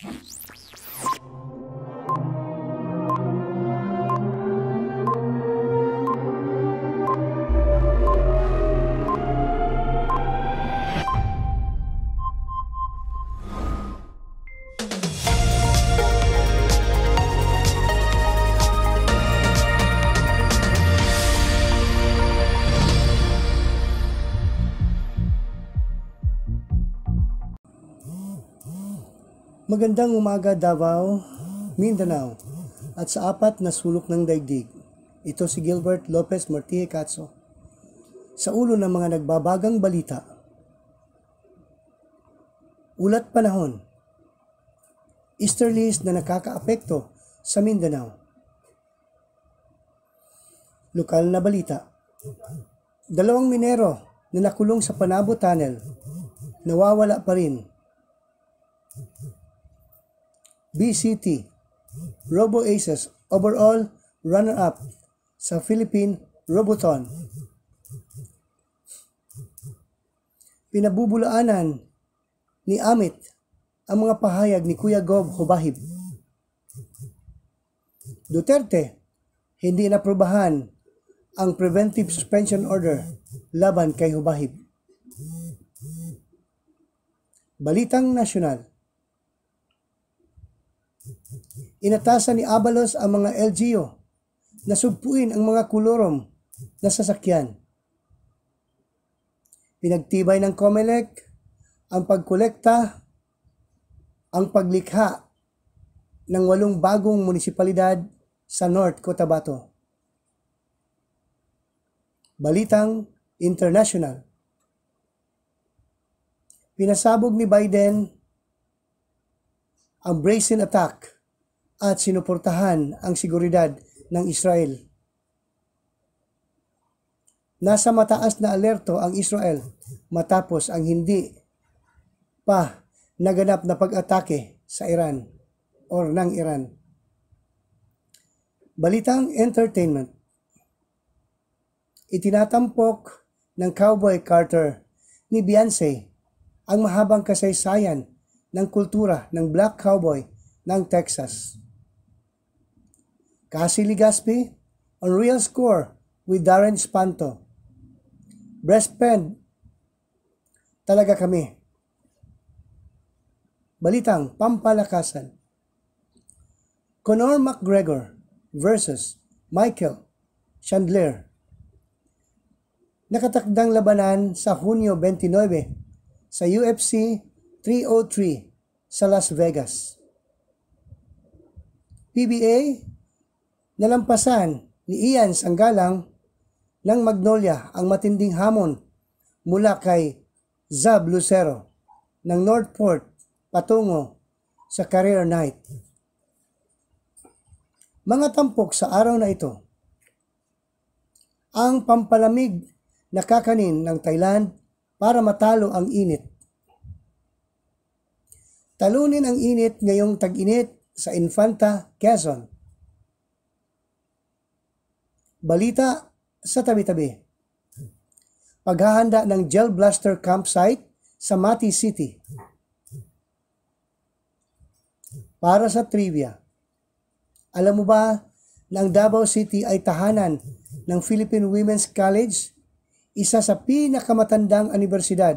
Thank you. Magandang umaga Davao, Mindanao at sa apat na sulok ng daigdig. Ito si Gilbert Lopez Martije Katso. Sa ulo ng mga nagbabagang balita. Ulat panahon. Easterlies na nakakaapekto sa Mindanao. Lokal na balita. Dalawang minero na nakulong sa Panabo Tunnel nawawala pa rin. BCT, Robo Aces, overall runner-up sa Philippine Roboton. Pinabubulaanan ni Amit ang mga pahayag ni Kuya Gob Hubahib. Duterte, hindi naprubahan ang preventive suspension order laban kay Hubahib. Balitang Nasyonal Inatasan ni Abalos ang mga LGU na sugpuin ang mga kulorom na sasakyan. Pinagtibay ng COMELEC ang pagkolekta, ang paglikha ng walong bagong munisipalidad sa North Cotabato. Balitang International Pinasabog ni Biden ang brazen attack at sinuportahan ang seguridad ng Israel. Nasa mataas na alerto ang Israel matapos ang hindi pa naganap na pag-atake sa Iran or ng Iran. Balitang Entertainment Itinatampok ng Cowboy Carter ni Beyonce ang mahabang kasaysayan ng kultura ng Black Cowboy ng Texas. Cassie Ligaspi on real score with Darren Spanto. Breast talaga kami. Balitang pampalakasan. Conor McGregor versus Michael Chandler. Nakatakdang labanan sa Hunyo 29 sa UFC 303 sa Las Vegas. PBA Nalampasan ni Ian Sanggalang ng Magnolia ang matinding hamon mula kay Zab Lucero ng Northport patungo sa career night. Mga tampok sa araw na ito, ang pampalamig na kakanin ng Thailand para matalo ang init. Talunin ang init ngayong tag-init sa Infanta, Quezon balita sa tabi-tabi. Paghahanda ng Gel Blaster Campsite sa Mati City. Para sa trivia, alam mo ba na ang Davao City ay tahanan ng Philippine Women's College, isa sa pinakamatandang anibersidad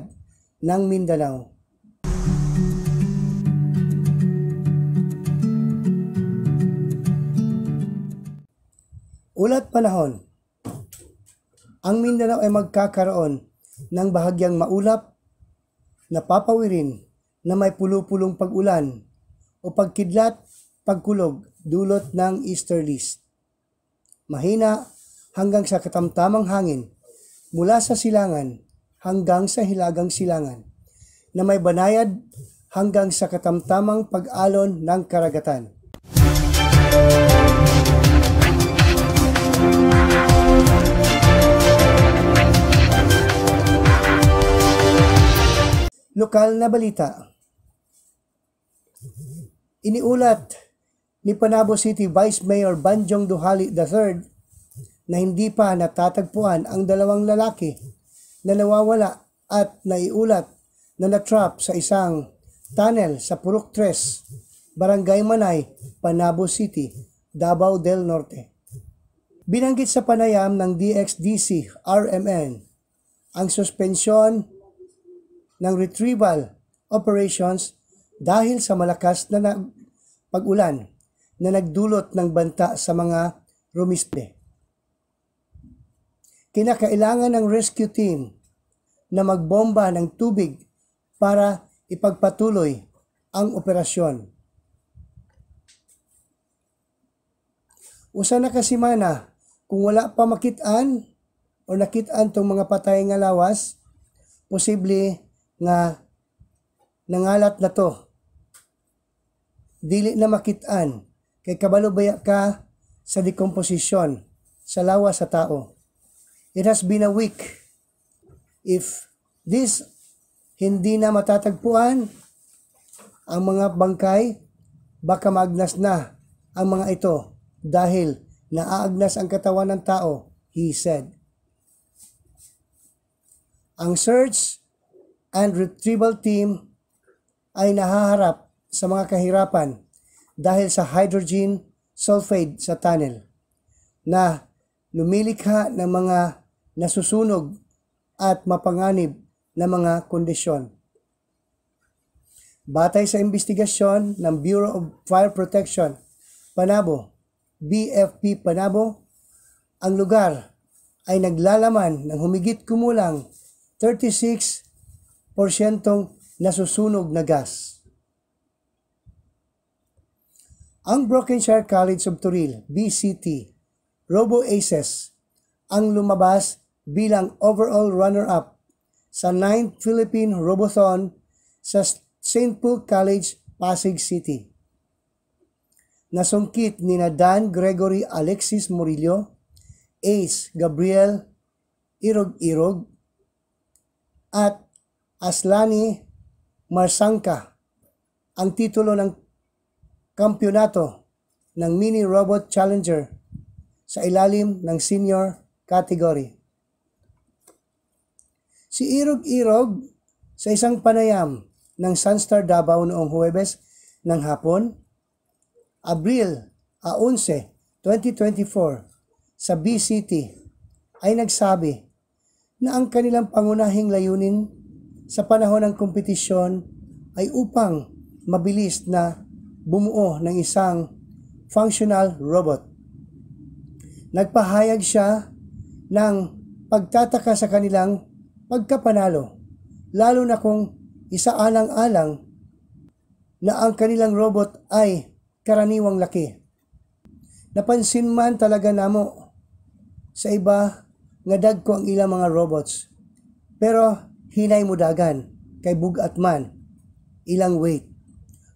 ng Mindanao. Ulat panahon. Ang Mindanao ay magkakaroon ng bahagyang maulap na papawirin na may pulupulong pag-ulan o pagkidlat, pagkulog dulot ng easterlies. Mahina hanggang sa katamtamang hangin mula sa silangan hanggang sa hilagang silangan na may banayad hanggang sa katamtamang pag-alon ng karagatan. Music Lokal na balita. Iniulat ni Panabo City Vice Mayor Banjong Duhali III na hindi pa natatagpuan ang dalawang lalaki na nawawala at naiulat na natrap sa isang tunnel sa Purok Tres, Barangay Manay, Panabo City, Davao del Norte. Binanggit sa panayam ng DXDC RMN ang suspensyon ng retrieval operations dahil sa malakas na, pag-ulan na nagdulot ng banta sa mga rumispe. Kinakailangan ng rescue team na magbomba ng tubig para ipagpatuloy ang operasyon. Usa na kasimana kung wala pa makitaan o nakitaan tong mga patay nga lawas, posible nga nangalat na to dili na makitaan kay kabalo baya ka sa decomposition sa lawa sa tao it has been a week if this hindi na matatagpuan ang mga bangkay baka magnas na ang mga ito dahil naaagnas ang katawan ng tao he said ang search and retrieval team ay nahaharap sa mga kahirapan dahil sa hydrogen sulfide sa tunnel na lumilikha ng mga nasusunog at mapanganib na mga kondisyon. Batay sa investigasyon ng Bureau of Fire Protection, Panabo, BFP Panabo, ang lugar ay naglalaman ng humigit kumulang 36 nasusunog na gas. Ang Broken Brokenshire College of Turil, BCT, Robo Aces, ang lumabas bilang overall runner-up sa 9th Philippine Robothon sa St. Paul College, Pasig City. Nasungkit ni na Dan Gregory Alexis Murillo, Ace Gabriel Irog-Irog, at Aslani Marsanka ang titulo ng kampyonato ng Mini Robot Challenger sa ilalim ng senior category. Si Irog-Irog sa isang panayam ng Sunstar Davao noong Huwebes ng hapon, Abril 11, 2024 sa BCT ay nagsabi na ang kanilang pangunahing layunin sa panahon ng kompetisyon ay upang mabilis na bumuo ng isang functional robot. Nagpahayag siya ng pagtataka sa kanilang pagkapanalo, lalo na kung isaalang-alang na ang kanilang robot ay karaniwang laki. Napansin man talaga namo sa iba nga dagko ang ilang mga robots. Pero hinay mudagan, kay bugat man ilang weight.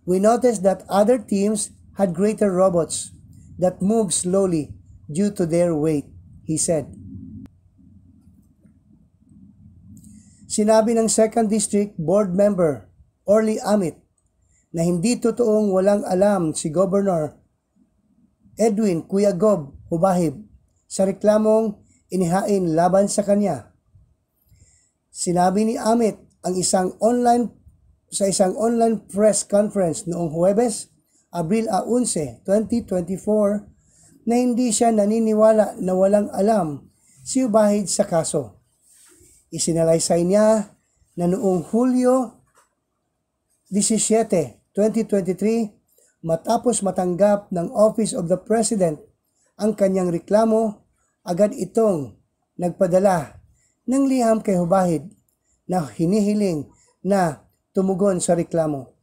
We noticed that other teams had greater robots that move slowly due to their weight, he said. Sinabi ng Second District Board Member Orly Amit na hindi totoong walang alam si Governor Edwin Kuya Hubahib sa reklamong inihain laban sa kanya Sinabi ni Amit ang isang online sa isang online press conference noong Huwebes, Abril 11, 2024, na hindi siya naniniwala na walang alam si Ubahid sa kaso. Isinalaysay niya na noong Hulyo 17, 2023, matapos matanggap ng Office of the President ang kanyang reklamo, agad itong nagpadala ng liham kay Hubahid na hinihiling na tumugon sa reklamo.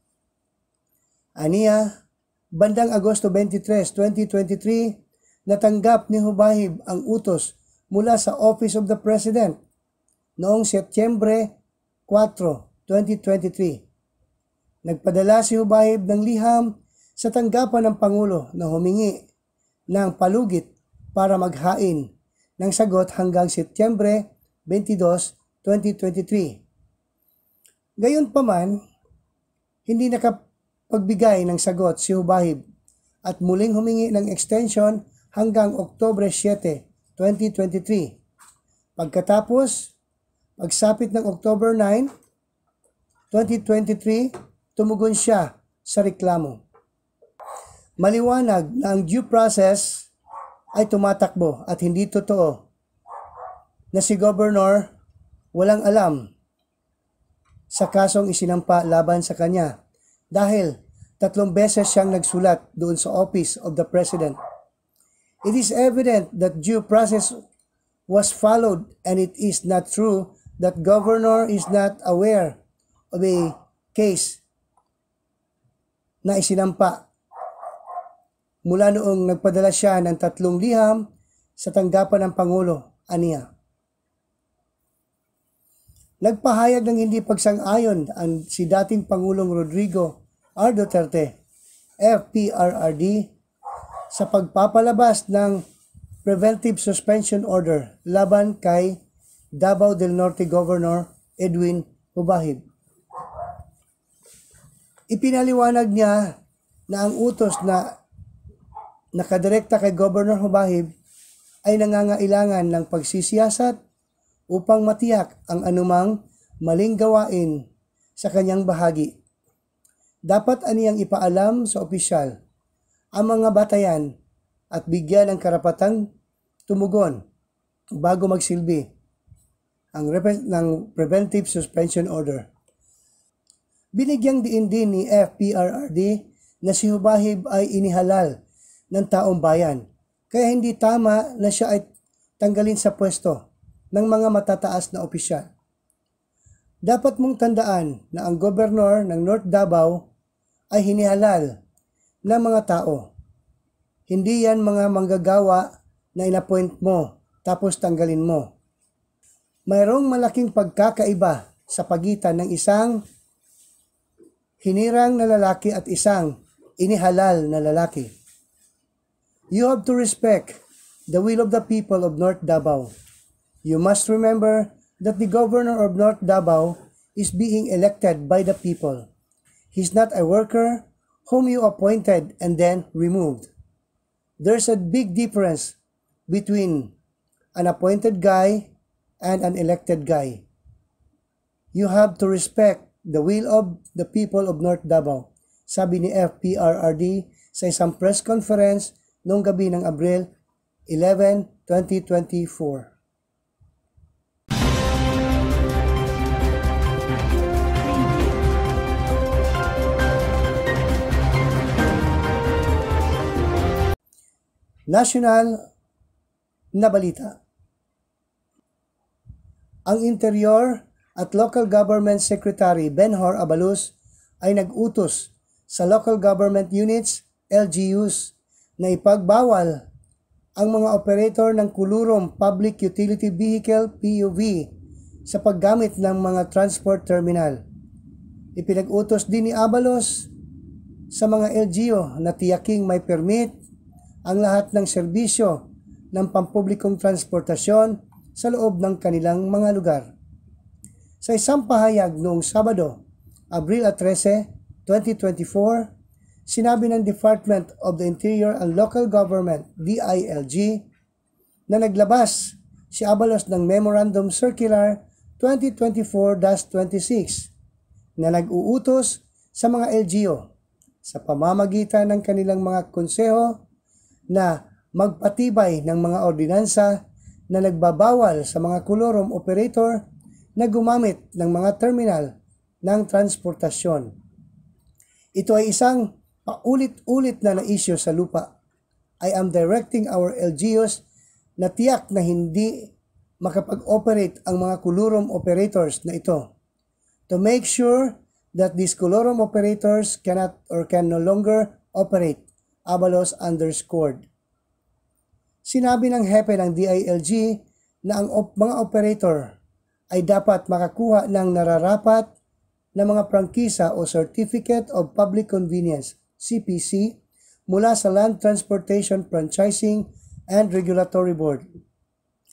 Aniya, bandang Agosto 23, 2023, natanggap ni Hubahib ang utos mula sa Office of the President noong Setyembre 4, 2023. Nagpadala si Hubahib ng liham sa tanggapan ng Pangulo na humingi ng palugit para maghain ng sagot hanggang Setyembre 22, 2023. Gayunpaman, hindi nakapagbigay ng sagot si Hubahib at muling humingi ng extension hanggang Oktobre 7, 2023. Pagkatapos, pagsapit ng October 9, 2023, tumugon siya sa reklamo. Maliwanag na ang due process ay tumatakbo at hindi totoo na si Governor walang alam sa kasong isinampa laban sa kanya dahil tatlong beses siyang nagsulat doon sa Office of the President. It is evident that due process was followed and it is not true that governor is not aware of a case na isinampa mula noong nagpadala siya ng tatlong liham sa tanggapan ng Pangulo, aniya. Nagpahayag ng hindi pagsang-ayon ang si dating Pangulong Rodrigo R. Duterte, FPRRD, sa pagpapalabas ng preventive suspension order laban kay Davao del Norte Governor Edwin Ubahib. Ipinaliwanag niya na ang utos na nakadirekta kay Governor Ubahib ay nangangailangan ng pagsisiyasat upang matiyak ang anumang maling gawain sa kanyang bahagi. Dapat aniyang ipaalam sa opisyal ang mga batayan at bigyan ng karapatang tumugon bago magsilbi ang rep- ng preventive suspension order. Binigyang diin din ni FPRRD na si Hubahib ay inihalal ng taong bayan, kaya hindi tama na siya ay tanggalin sa pwesto ng mga matataas na opisyal. Dapat mong tandaan na ang gobernador ng North Davao ay hinihalal ng mga tao. Hindi yan mga manggagawa na inappoint mo tapos tanggalin mo. Mayroong malaking pagkakaiba sa pagitan ng isang hinirang na lalaki at isang inihalal na lalaki. You have to respect the will of the people of North Davao. You must remember that the governor of North Davao is being elected by the people. He's not a worker whom you appointed and then removed. There's a big difference between an appointed guy and an elected guy. You have to respect the will of the people of North Davao. Sabi ni FPRRD sa isang press conference noong gabi ng Abril 11, 2024. National na balita. Ang Interior at Local Government Secretary Benhor Abalus ay nag-utos sa local government units, LGUs, na ipagbawal ang mga operator ng kulurong public utility vehicle PUV sa paggamit ng mga transport terminal. Ipinag-utos din ni Abalos sa mga LGU na tiyaking may permit ang lahat ng serbisyo ng pampublikong transportasyon sa loob ng kanilang mga lugar. Sa isang pahayag noong Sabado, Abril 13, 2024, sinabi ng Department of the Interior and Local Government, DILG, na naglabas si Abalos ng Memorandum Circular 2024-26 na nag-uutos sa mga LGO sa pamamagitan ng kanilang mga konseho na magpatibay ng mga ordinansa na nagbabawal sa mga kulorum operator na gumamit ng mga terminal ng transportasyon. Ito ay isang paulit-ulit na naisyo sa lupa. I am directing our LGUs na tiyak na hindi makapag-operate ang mga kulorum operators na ito to make sure that these colorum operators cannot or can no longer operate Avalos underscored. Sinabi ng hepe ng DILG na ang op- mga operator ay dapat makakuha ng nararapat na mga prangkisa o Certificate of Public Convenience CPC mula sa Land Transportation Franchising and Regulatory Board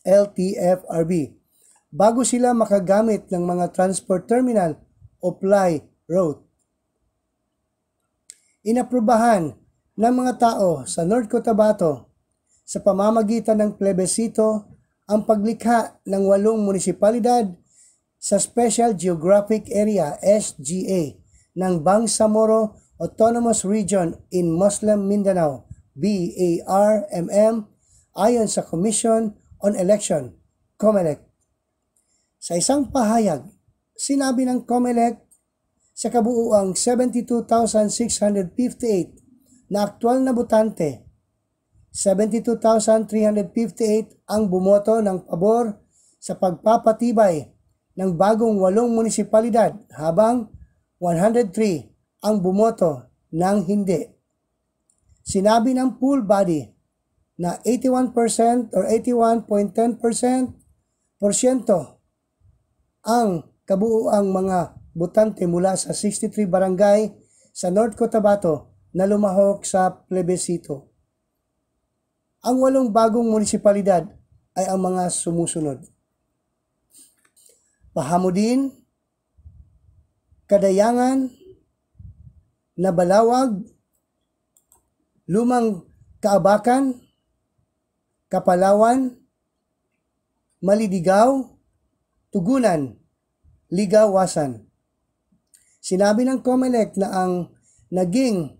LTFRB bago sila makagamit ng mga transport terminal o ply road. Inaprubahan ng mga tao sa North Cotabato sa pamamagitan ng plebisito ang paglikha ng walong munisipalidad sa Special Geographic Area SGA ng Bangsamoro Autonomous Region in Muslim Mindanao BARMM ayon sa Commission on Election COMELEC. Sa isang pahayag, sinabi ng COMELEC sa kabuuang 72,658 na aktwal na butante. 72,358 ang bumoto ng pabor sa pagpapatibay ng bagong walong munisipalidad habang 103 ang bumoto ng hindi. Sinabi ng pool body na 81% or 81.10% porsyento ang kabuuang mga butante mula sa 63 barangay sa North Cotabato na lumahok sa plebisito. Ang walong bagong munisipalidad ay ang mga sumusunod. Pahamudin, Kadayangan, Nabalawag, Lumang Kaabakan, Kapalawan, Malidigaw, Tugunan, Ligawasan. Sinabi ng COMELEC na ang naging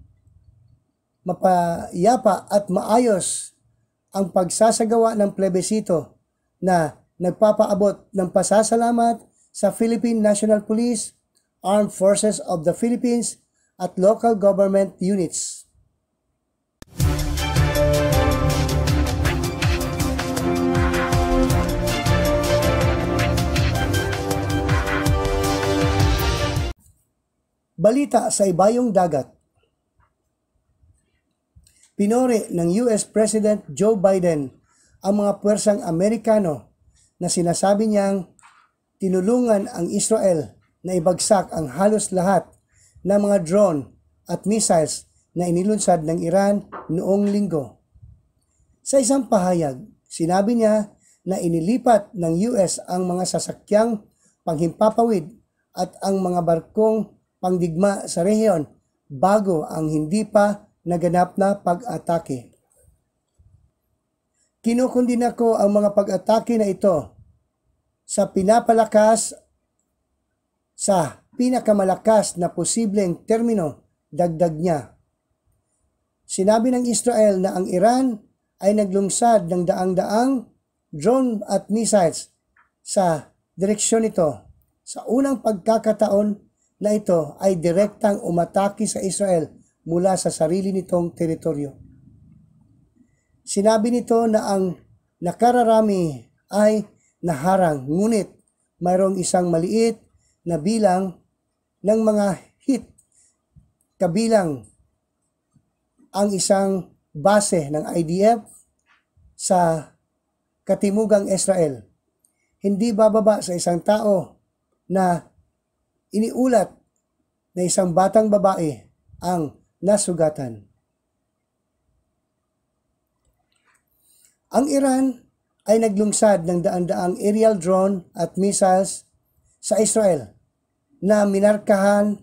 mapayapa at maayos ang pagsasagawa ng plebisito na nagpapaabot ng pasasalamat sa Philippine National Police, Armed Forces of the Philippines at local government units. Balita sa Ibayong Dagat pinori ng US President Joe Biden ang mga puwersang Amerikano na sinasabi niyang tinulungan ang Israel na ibagsak ang halos lahat ng mga drone at missiles na inilunsad ng Iran noong linggo. Sa isang pahayag, sinabi niya na inilipat ng US ang mga sasakyang panghimpapawid at ang mga barkong pangdigma sa rehiyon bago ang hindi pa naganap na pag-atake. Kinukundin ako ang mga pag-atake na ito sa pinapalakas sa pinakamalakas na posibleng termino dagdag niya. Sinabi ng Israel na ang Iran ay naglungsad ng daang-daang drone at missiles sa direksyon nito. Sa unang pagkakataon na ito ay direktang umatake sa Israel mula sa sarili nitong teritoryo. Sinabi nito na ang nakararami ay naharang, ngunit mayroong isang maliit na bilang ng mga hit kabilang ang isang base ng IDF sa katimugang Israel. Hindi bababa sa isang tao na iniulat na isang batang babae ang nasugatan. Ang Iran ay naglungsad ng daan-daang aerial drone at missiles sa Israel na minarkahan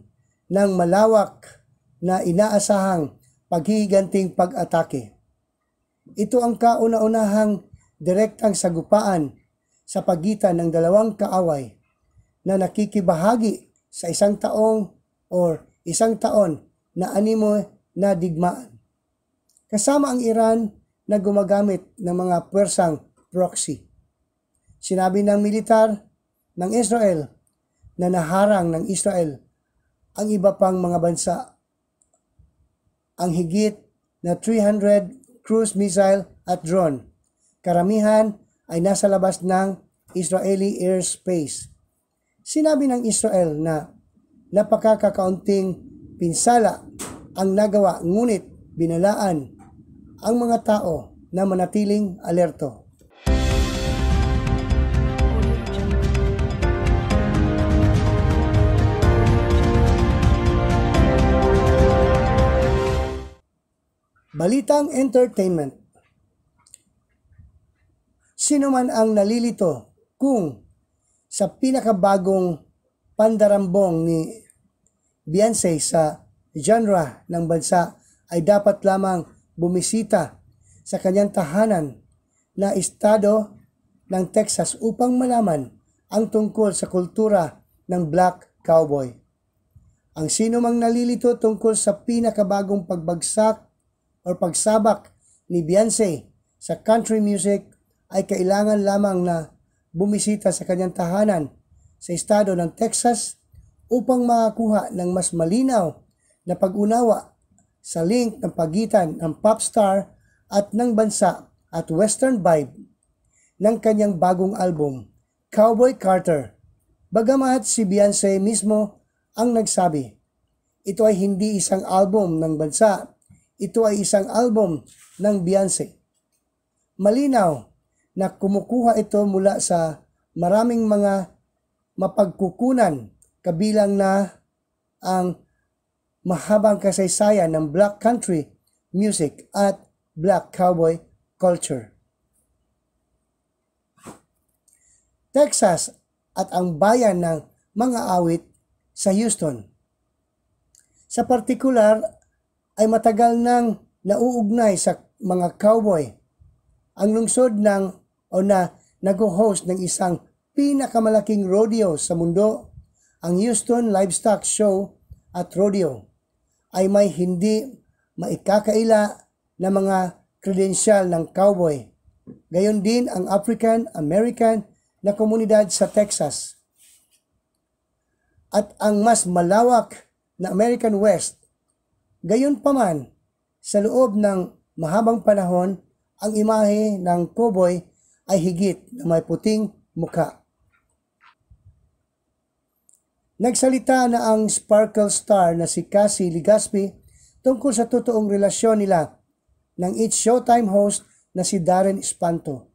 ng malawak na inaasahang paghihiganting pag-atake. Ito ang kauna-unahang direktang sagupaan sa pagitan ng dalawang kaaway na nakikibahagi sa isang taong or isang taon na animo na digmaan. Kasama ang Iran na gumagamit ng mga pwersang proxy. Sinabi ng militar ng Israel na naharang ng Israel ang iba pang mga bansa. Ang higit na 300 cruise missile at drone. Karamihan ay nasa labas ng Israeli airspace. Sinabi ng Israel na napakakakaunting pinsala ang nagawa ngunit binalaan ang mga tao na manatiling alerto. Balitang Entertainment Sino man ang nalilito kung sa pinakabagong pandarambong ni Beyonce sa genre ng bansa ay dapat lamang bumisita sa kanyang tahanan na estado ng Texas upang malaman ang tungkol sa kultura ng Black Cowboy. Ang sino mang nalilito tungkol sa pinakabagong pagbagsak o pagsabak ni Beyonce sa country music ay kailangan lamang na bumisita sa kanyang tahanan sa estado ng Texas upang makakuha ng mas malinaw na pag-unawa sa link ng pagitan ng popstar at ng bansa at western vibe ng kanyang bagong album, Cowboy Carter. Bagamat si Beyonce mismo ang nagsabi, ito ay hindi isang album ng bansa, ito ay isang album ng Beyonce. Malinaw na kumukuha ito mula sa maraming mga mapagkukunan kabilang na ang mahabang kasaysayan ng black country music at black cowboy culture. Texas at ang bayan ng mga awit sa Houston. Sa partikular ay matagal nang nauugnay sa mga cowboy. Ang lungsod ng o na nag-host ng isang pinakamalaking rodeo sa mundo ang Houston Livestock Show at Rodeo ay may hindi maikakaila na mga kredensyal ng cowboy. Gayon din ang African American na komunidad sa Texas. At ang mas malawak na American West. Gayon pa man, sa loob ng mahabang panahon, ang imahe ng cowboy ay higit na may puting mukha. Nagsalita na ang Sparkle Star na si Cassie Ligaspi tungkol sa totoong relasyon nila ng It's Showtime host na si Darren Espanto.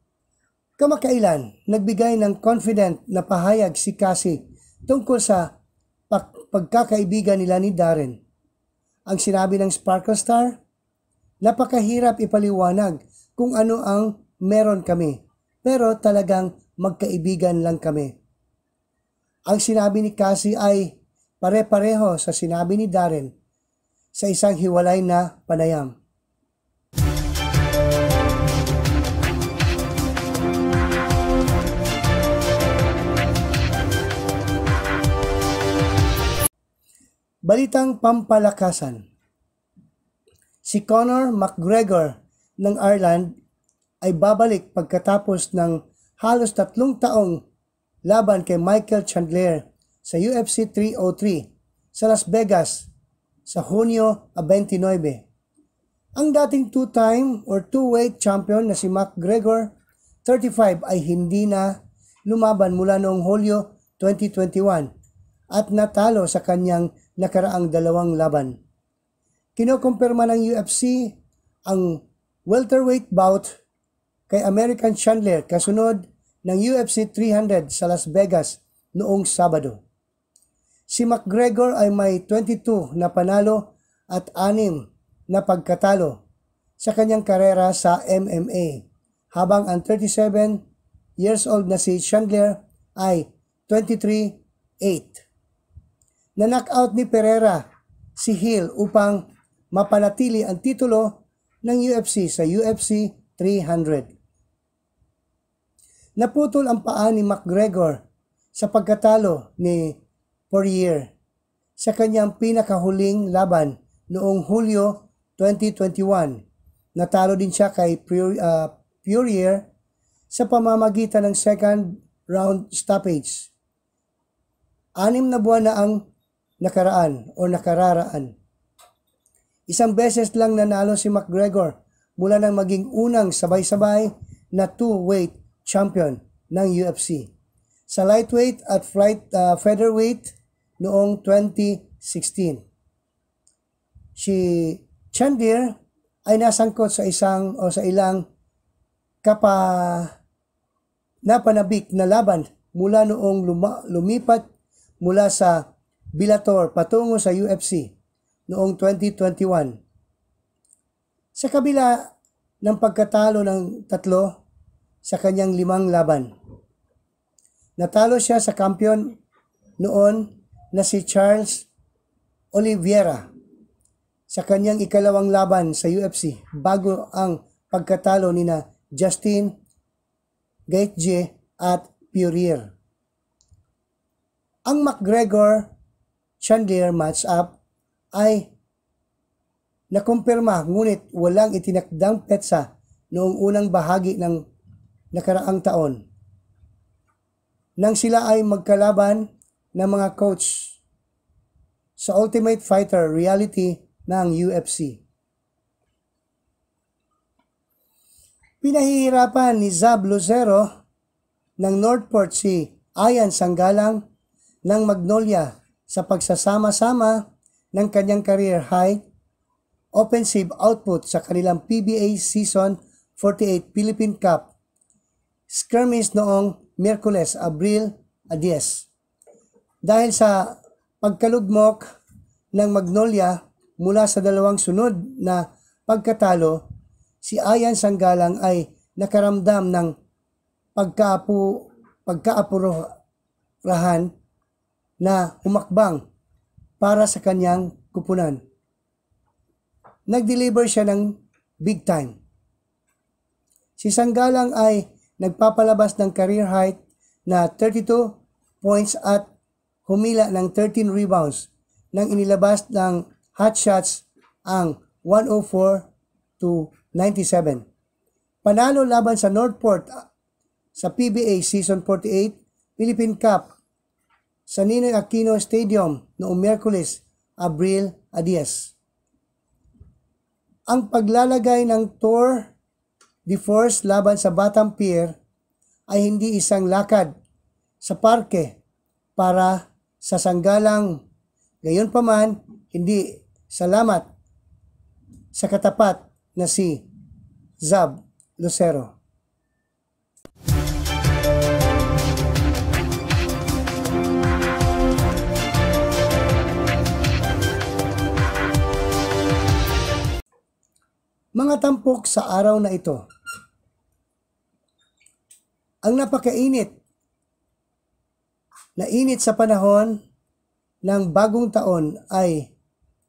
Kamakailan, nagbigay ng confident na pahayag si Cassie tungkol sa pagkakaibigan nila ni Darren. Ang sinabi ng Sparkle Star, napakahirap ipaliwanag kung ano ang meron kami, pero talagang magkaibigan lang kami. Ang sinabi ni Cassie ay pare-pareho sa sinabi ni Darren sa isang hiwalay na panayam. Balitang pampalakasan. Si Conor McGregor ng Ireland ay babalik pagkatapos ng halos tatlong taong laban kay Michael Chandler sa UFC 303 sa Las Vegas sa Hunyo 29. Ang dating two-time or two-weight champion na si McGregor, 35 ay hindi na lumaban mula noong Hulyo 2021 at natalo sa kanyang nakaraang dalawang laban. Kinokumpirma ng UFC ang welterweight bout kay American Chandler kasunod ng UFC 300 sa Las Vegas noong Sabado. Si McGregor ay may 22 na panalo at 6 na pagkatalo sa kanyang karera sa MMA, habang ang 37 years old na si Chandler ay 23-8. Na-knockout ni Pereira si Hill upang mapanatili ang titulo ng UFC sa UFC 300 naputol ang paa ni McGregor sa pagkatalo ni Poirier sa kanyang pinakahuling laban noong Hulyo 2021. Natalo din siya kay ah, Poirier sa pamamagitan ng second round stoppage. Anim na buwan na ang nakaraan o nakararaan. Isang beses lang nanalo si McGregor mula nang maging unang sabay-sabay na two-weight champion ng UFC. Sa lightweight at flight, uh, featherweight noong 2016. Si Chandir ay nasangkot sa isang o sa ilang kapa napanabik na laban mula noong luma, lumipat mula sa Bellator patungo sa UFC noong 2021. Sa kabila ng pagkatalo ng tatlo sa kanyang limang laban. Natalo siya sa kampiyon noon na si Charles Oliveira sa kanyang ikalawang laban sa UFC bago ang pagkatalo nina Justin Gaethje at Poirier. Ang McGregor Chandler matchup ay nakumpirma ngunit walang itinakdang petsa noong unang bahagi ng nakaraang taon nang sila ay magkalaban ng mga coach sa Ultimate Fighter reality ng UFC. Pinahihirapan ni Zab Lucero ng Northport si Ayan Sanggalang ng Magnolia sa pagsasama-sama ng kanyang career high offensive output sa kanilang PBA Season 48 Philippine Cup skirmish noong Merkules, Abril 10. Dahil sa pagkalugmok ng Magnolia mula sa dalawang sunod na pagkatalo, si Ayan Sanggalang ay nakaramdam ng pagkaapu, pagkaapurahan na umakbang para sa kanyang kupunan. Nag-deliver siya ng big time. Si Sanggalang ay nagpapalabas ng career height na 32 points at humila ng 13 rebounds nang inilabas ng hot shots ang 104 to 97. Panalo laban sa Northport ah, sa PBA Season 48 Philippine Cup sa Ninoy Aquino Stadium noong Miyerkules, Abril 10. Ang paglalagay ng tour the divorce laban sa Batang Pier ay hindi isang lakad sa parke para sa sanggalang gayon man hindi salamat sa katapat na si Zab Lucero. Mga tampok sa araw na ito ang napakainit na sa panahon ng bagong taon ay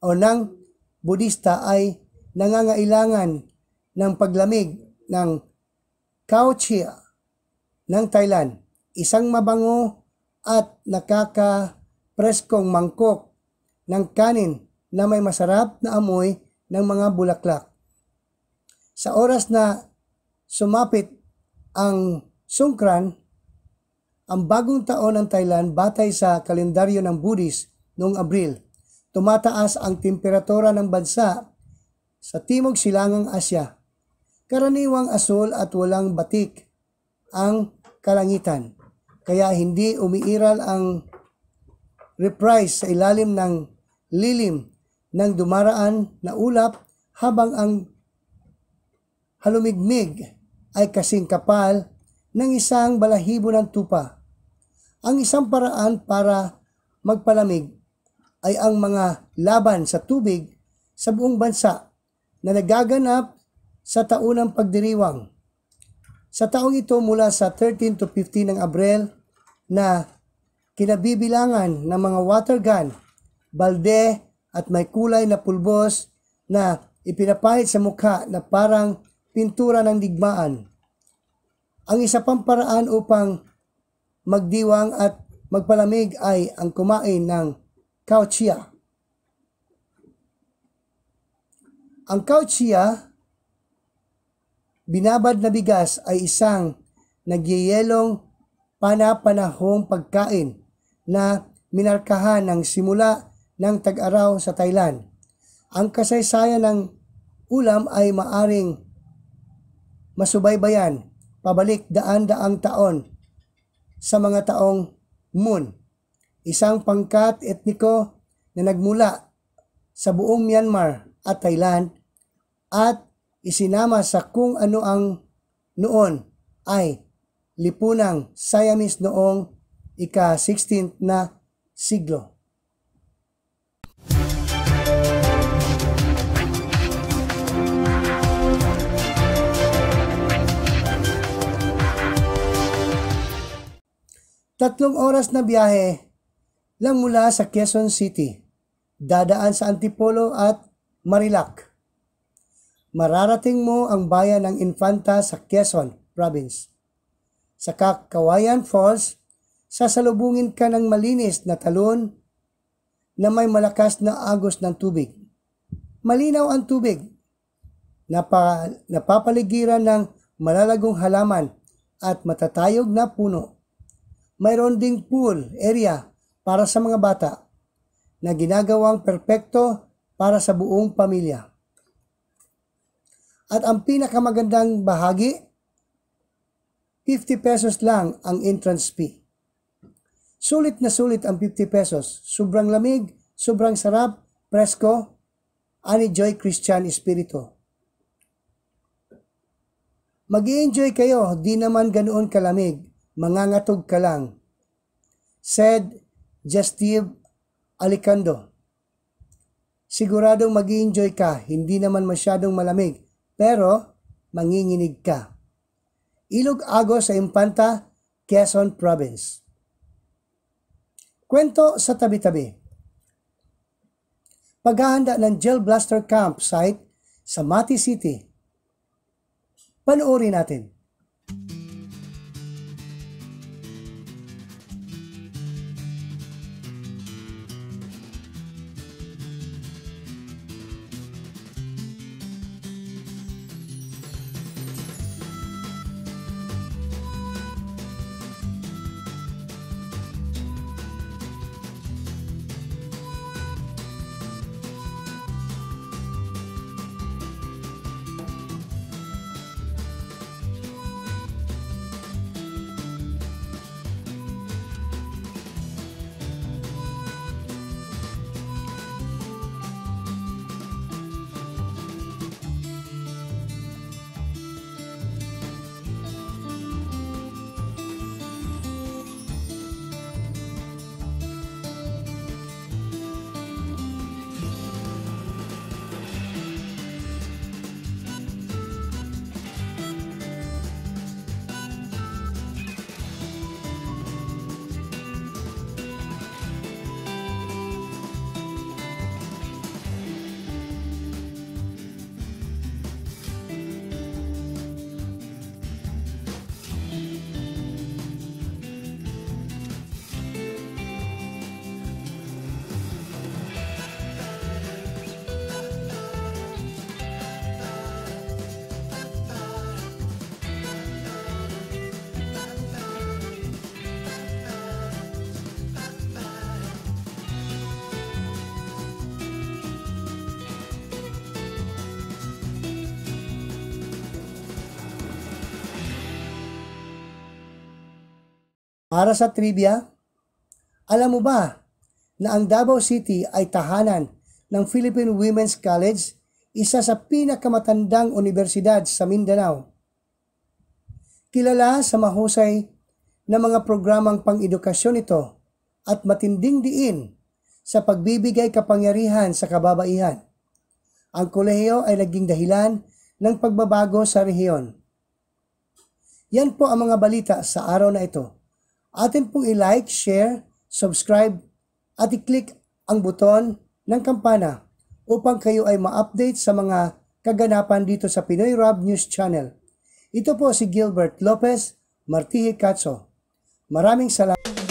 o ng Budista ay nangangailangan ng paglamig ng Kaochia ng Thailand, isang mabango at nakaka-preskong mangkok ng kanin na may masarap na amoy ng mga bulaklak. Sa oras na sumapit ang Songkran, ang bagong taon ng Thailand batay sa kalendaryo ng Buddhist noong Abril. Tumataas ang temperatura ng bansa sa timog silangang Asya. Karaniwang asul at walang batik ang kalangitan. Kaya hindi umiiral ang reprise sa ilalim ng lilim ng dumaraan na ulap habang ang halumigmig ay kasing kapal ng isang balahibo ng tupa. Ang isang paraan para magpalamig ay ang mga laban sa tubig sa buong bansa na nagaganap sa taunang pagdiriwang. Sa taong ito mula sa 13 to 15 ng Abril na kinabibilangan ng mga water gun, balde at may kulay na pulbos na ipinapahit sa mukha na parang pintura ng digmaan. Ang isa pang paraan upang magdiwang at magpalamig ay ang kumain ng kauchia. Ang kauchia, binabad na bigas ay isang nagyeyelong panapanahong pagkain na minarkahan ng simula ng tag-araw sa Thailand. Ang kasaysayan ng ulam ay maaring masubaybayan pabalik daan-daang taon sa mga taong Moon, isang pangkat etniko na nagmula sa buong Myanmar at Thailand at isinama sa kung ano ang noon ay lipunang Siamese noong ika-16 th na siglo. Tatlong oras na biyahe lang mula sa Quezon City, dadaan sa Antipolo at Marilac. Mararating mo ang bayan ng Infanta sa Quezon Province. Sa Kakawayan Falls, sasalubungin ka ng malinis na talon na may malakas na agos ng tubig. Malinaw ang tubig. Napa, napapaligiran ng malalagong halaman at matatayog na puno mayroon ding pool area para sa mga bata na ginagawang perpekto para sa buong pamilya. At ang pinakamagandang bahagi, 50 pesos lang ang entrance fee. Sulit na sulit ang 50 pesos. Sobrang lamig, sobrang sarap, presko, ani Joy Christian Espiritu. mag enjoy kayo, di naman ganoon kalamig mangangatog ka lang. Said Justive Alicando. Siguradong mag enjoy ka, hindi naman masyadong malamig, pero manginginig ka. Ilog Agos sa Impanta, Quezon Province. Kwento sa tabi-tabi. Paghahanda ng Gel Blaster Camp site sa Mati City. Panoorin natin. Para sa trivia, alam mo ba na ang Davao City ay tahanan ng Philippine Women's College, isa sa pinakamatandang universidad sa Mindanao. Kilala sa mahusay na mga programang pang-edukasyon ito at matinding diin sa pagbibigay kapangyarihan sa kababaihan. Ang kolehiyo ay naging dahilan ng pagbabago sa rehiyon. Yan po ang mga balita sa araw na ito atin pong i-like, share, subscribe at i-click ang buton ng kampana upang kayo ay ma-update sa mga kaganapan dito sa Pinoy Rob News Channel. Ito po si Gilbert Lopez Martihe Katso. Maraming salamat.